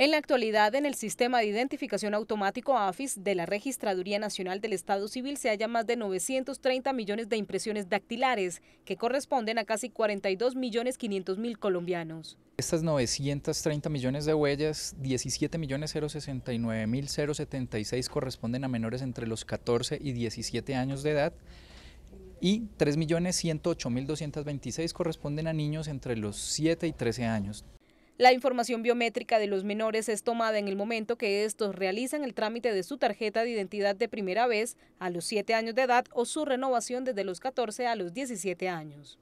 En la actualidad, en el sistema de identificación automático AFIS de la Registraduría Nacional del Estado Civil se hallan más de 930 millones de impresiones dactilares, que corresponden a casi 42 millones 500 mil colombianos. Estas 930 millones de huellas, 17.069.076 corresponden a menores entre los 14 y 17 años de edad y 3.108.226 corresponden a niños entre los 7 y 13 años. La información biométrica de los menores es tomada en el momento que estos realizan el trámite de su tarjeta de identidad de primera vez a los 7 años de edad o su renovación desde los 14 a los 17 años.